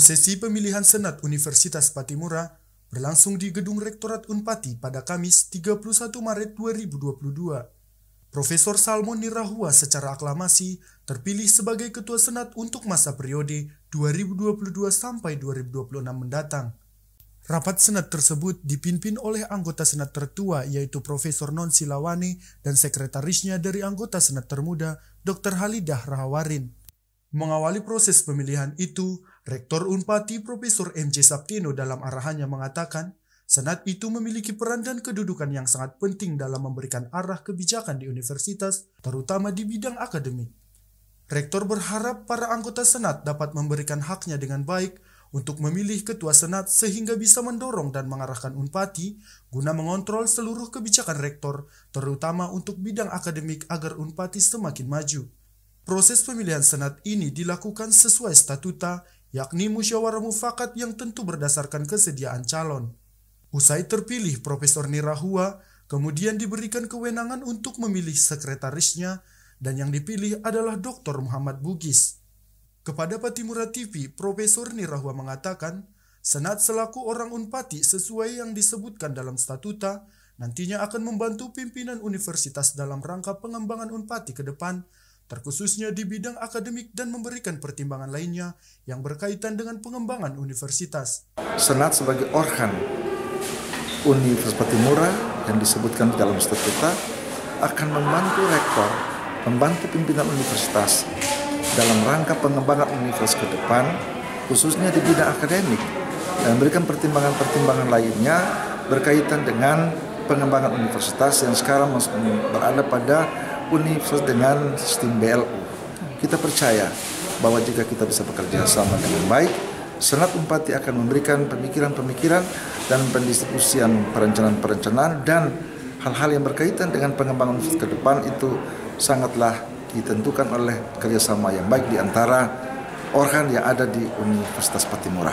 Prosesi pemilihan Senat Universitas Patimura berlangsung di Gedung Rektorat Unpati pada Kamis 31 Maret 2022. Profesor Salmon Nirahua secara aklamasi terpilih sebagai Ketua Senat untuk masa periode 2022 sampai 2026 mendatang. Rapat Senat tersebut dipimpin oleh anggota Senat tertua yaitu Profesor Non Silawani dan sekretarisnya dari anggota Senat termuda Dr. Halidah Rahawarin. Mengawali proses pemilihan itu, Rektor Unpati Profesor MJ Saptino dalam arahannya mengatakan, Senat itu memiliki peran dan kedudukan yang sangat penting dalam memberikan arah kebijakan di universitas, terutama di bidang akademik. Rektor berharap para anggota Senat dapat memberikan haknya dengan baik untuk memilih ketua Senat sehingga bisa mendorong dan mengarahkan Unpati guna mengontrol seluruh kebijakan rektor, terutama untuk bidang akademik agar Unpati semakin maju. Proses pemilihan Senat ini dilakukan sesuai statuta yakni musyawarah mufakat yang tentu berdasarkan kesediaan calon. Usai terpilih Profesor Nirahua, kemudian diberikan kewenangan untuk memilih sekretarisnya dan yang dipilih adalah Dr. Muhammad Bugis. Kepada Patimura TV, Profesor Nirahua mengatakan, Senat selaku orang Unpati sesuai yang disebutkan dalam statuta, nantinya akan membantu pimpinan universitas dalam rangka pengembangan Unpati ke depan terkhususnya di bidang akademik dan memberikan pertimbangan lainnya yang berkaitan dengan pengembangan universitas. Senat sebagai organ Universitas Patimura yang disebutkan di dalam statuta akan membantu rektor, membantu pimpinan universitas dalam rangka pengembangan universitas ke depan, khususnya di bidang akademik, dan memberikan pertimbangan-pertimbangan lainnya berkaitan dengan pengembangan universitas yang sekarang berada pada Universitas dengan sistem BLU. Kita percaya bahwa jika kita bisa bekerja sama dengan baik, Senat Umpati akan memberikan pemikiran-pemikiran dan pendistribusian perencanaan-perencanaan dan hal-hal yang berkaitan dengan pengembangan ke depan itu sangatlah ditentukan oleh kerjasama yang baik di antara organ yang ada di Universitas Patimura.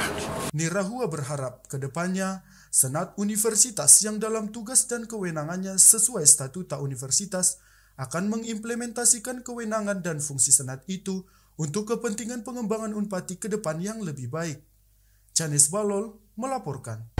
Nirahua berharap ke depannya Senat Universitas yang dalam tugas dan kewenangannya sesuai statuta universitas akan mengimplementasikan kewenangan dan fungsi Senat itu untuk kepentingan pengembangan UNPATI ke depan yang lebih baik. Janis Balol melaporkan.